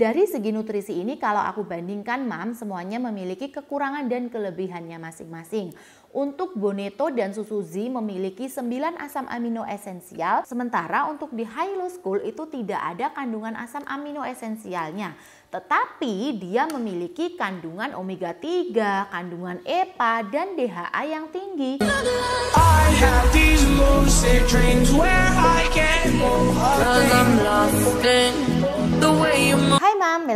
Dari segi nutrisi ini kalau aku bandingkan MAM semuanya memiliki kekurangan dan kelebihannya masing-masing. Untuk Boneto dan susu z memiliki 9 asam amino esensial, sementara untuk di Hilo School itu tidak ada kandungan asam amino esensialnya. Tetapi dia memiliki kandungan omega 3, kandungan EPA, dan DHA yang tinggi. I have these lucid dreams where I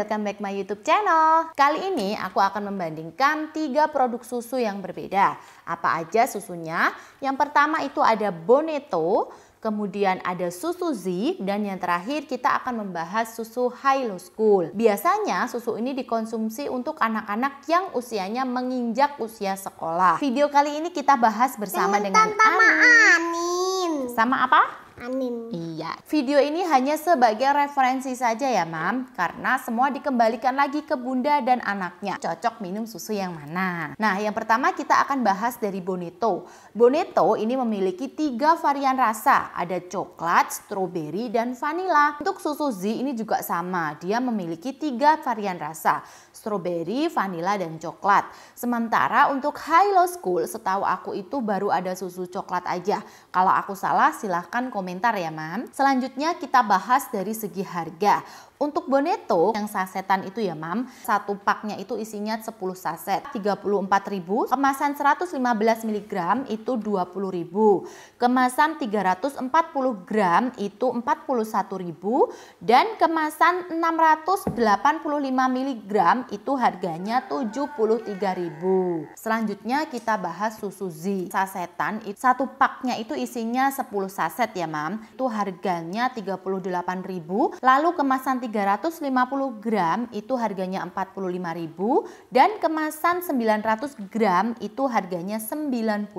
welcome back my YouTube channel. Kali ini aku akan membandingkan tiga produk susu yang berbeda. Apa aja susunya? Yang pertama itu ada Boneto, kemudian ada susu Z, dan yang terakhir kita akan membahas susu Hilo School. Biasanya susu ini dikonsumsi untuk anak-anak yang usianya menginjak usia sekolah. Video kali ini kita bahas bersama dengan, dengan Anin. Sama apa? Anin. Iya. Video ini hanya sebagai referensi saja ya, Mam, karena semua dikembalikan lagi ke bunda dan anaknya. Cocok minum susu yang mana? Nah, yang pertama kita akan bahas dari Bonito. Bonito ini memiliki tiga varian rasa, ada coklat, stroberi, dan vanilla. Untuk susu Z ini juga sama, dia memiliki tiga varian rasa, stroberi, vanilla, dan coklat. Sementara untuk Hilo School, setahu aku itu baru ada susu coklat aja. Kalau aku salah, silahkan komen komentar ya Mam. Selanjutnya kita bahas dari segi harga. Untuk Boneto yang sasetan itu ya Mam, satu paknya itu isinya 10 saset, 34.000. Kemasan 115 mg itu 20.000. Kemasan 340 gram itu 41.000 dan kemasan 685 mg itu harganya 73.000. Selanjutnya kita bahas susu Z. Sasetan satu paknya itu isinya 10 saset ya mam itu harganya 38.000, lalu kemasan 350 gram itu harganya 45.000 dan kemasan 900 gram itu harganya 90.000.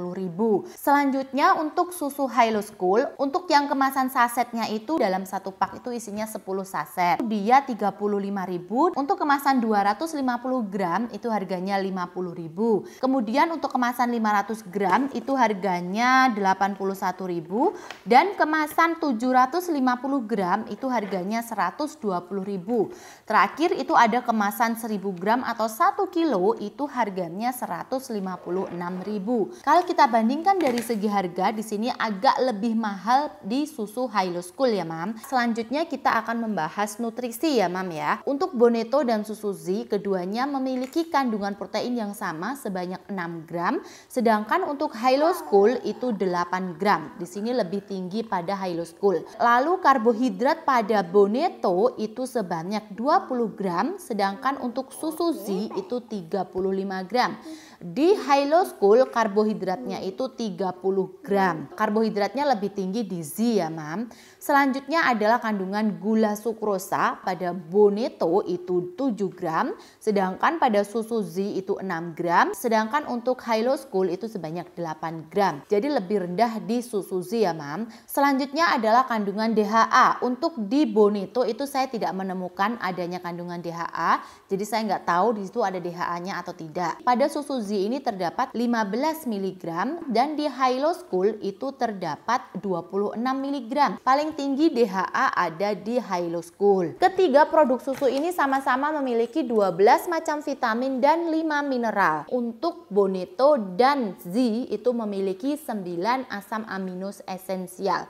Selanjutnya untuk susu Hilo School, untuk yang kemasan sasetnya itu dalam satu pak itu isinya 10 saset. Dia 35.000, untuk kemasan 250 gram itu harganya 50.000. Kemudian untuk kemasan 500 gram itu harganya 81.000 dan ke kemasan 750 gram itu harganya 120.000. Terakhir itu ada kemasan 1000 gram atau 1 kilo itu harganya 156.000. Kalau kita bandingkan dari segi harga di sini agak lebih mahal di susu Hilo School ya, Mam. Selanjutnya kita akan membahas nutrisi ya, Mam ya. Untuk Boneto dan susu Z keduanya memiliki kandungan protein yang sama sebanyak 6 gram, sedangkan untuk Hilo School itu 8 gram. Di sini lebih tinggi pada low School. Lalu karbohidrat pada Boneto itu sebanyak 20 gram, sedangkan untuk susu z itu 35 gram. Di low School karbohidratnya itu 30 gram. Karbohidratnya lebih tinggi di Z ya, Mam. Selanjutnya adalah kandungan gula sukrosa pada Boneto itu 7 gram, sedangkan pada susu Z itu 6 gram, sedangkan untuk low School itu sebanyak 8 gram. Jadi lebih rendah di susu Z ya, Mam. Selanjutnya Selanjutnya adalah kandungan DHA. Untuk di Bonito itu saya tidak menemukan adanya kandungan DHA, jadi saya nggak tahu di situ ada DHA-nya atau tidak. Pada susu Z ini terdapat 15 mg dan di Hilo School itu terdapat 26 mg. Paling tinggi DHA ada di Hilo School. Ketiga produk susu ini sama-sama memiliki 12 macam vitamin dan 5 mineral. Untuk Bonito dan Z itu memiliki 9 asam amino esensial.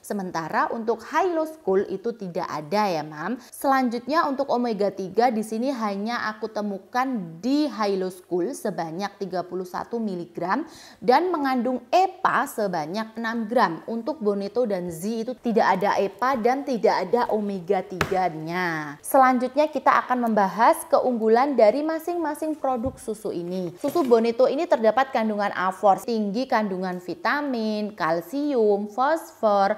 Sementara untuk high low school itu tidak ada ya mam. Selanjutnya untuk omega 3 di sini hanya aku temukan di high low school sebanyak 31 mg dan mengandung EPA sebanyak 6 gram. Untuk bonito dan Z itu tidak ada EPA dan tidak ada omega 3-nya. Selanjutnya kita akan membahas keunggulan dari masing-masing produk susu ini. Susu bonito ini terdapat kandungan avors tinggi kandungan vitamin, kalsium, fosfor,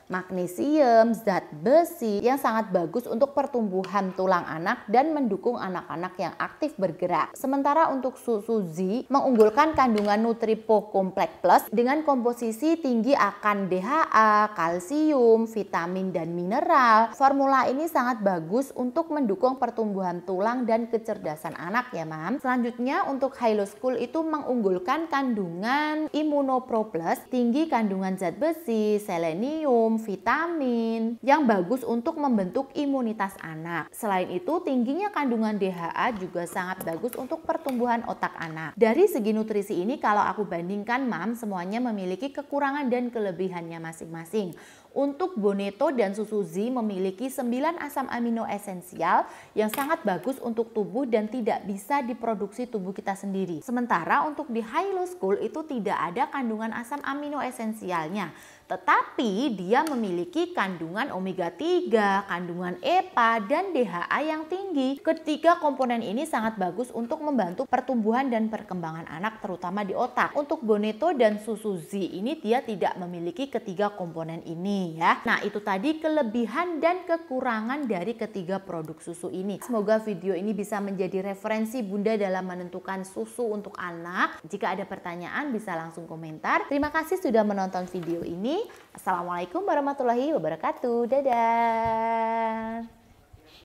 magnesium, zat besi yang sangat bagus untuk pertumbuhan tulang anak dan mendukung anak-anak yang aktif bergerak. Sementara untuk susu Z mengunggulkan kandungan Nutripo Complex Plus dengan komposisi tinggi akan DHA, kalsium, vitamin dan mineral. Formula ini sangat bagus untuk mendukung pertumbuhan tulang dan kecerdasan anak ya, Mam. Selanjutnya untuk Hilo School itu mengunggulkan kandungan Immunopro Plus, tinggi kandungan zat besi, selenium, vitamin yang bagus untuk membentuk imunitas anak. Selain itu, tingginya kandungan DHA juga sangat bagus untuk pertumbuhan otak anak. Dari segi nutrisi ini kalau aku bandingkan, mam semuanya memiliki kekurangan dan kelebihannya masing-masing. Untuk Boneto dan Susuzi memiliki 9 asam amino esensial yang sangat bagus untuk tubuh dan tidak bisa diproduksi tubuh kita sendiri. Sementara untuk di Hilo School itu tidak ada kandungan asam amino esensialnya. Tetapi dia memiliki kandungan omega 3, kandungan EPA, dan DHA yang tinggi. Ketiga komponen ini sangat bagus untuk membantu pertumbuhan dan perkembangan anak terutama di otak. Untuk Boneto dan Susuzi ini dia tidak memiliki ketiga komponen ini ya. Nah itu tadi kelebihan dan kekurangan dari ketiga produk susu ini. Semoga video ini bisa menjadi referensi bunda dalam menentukan susu untuk anak. Jika ada pertanyaan bisa langsung komentar. Terima kasih sudah menonton video ini. Assalamualaikum warahmatullahi wabarakatuh. Dadah.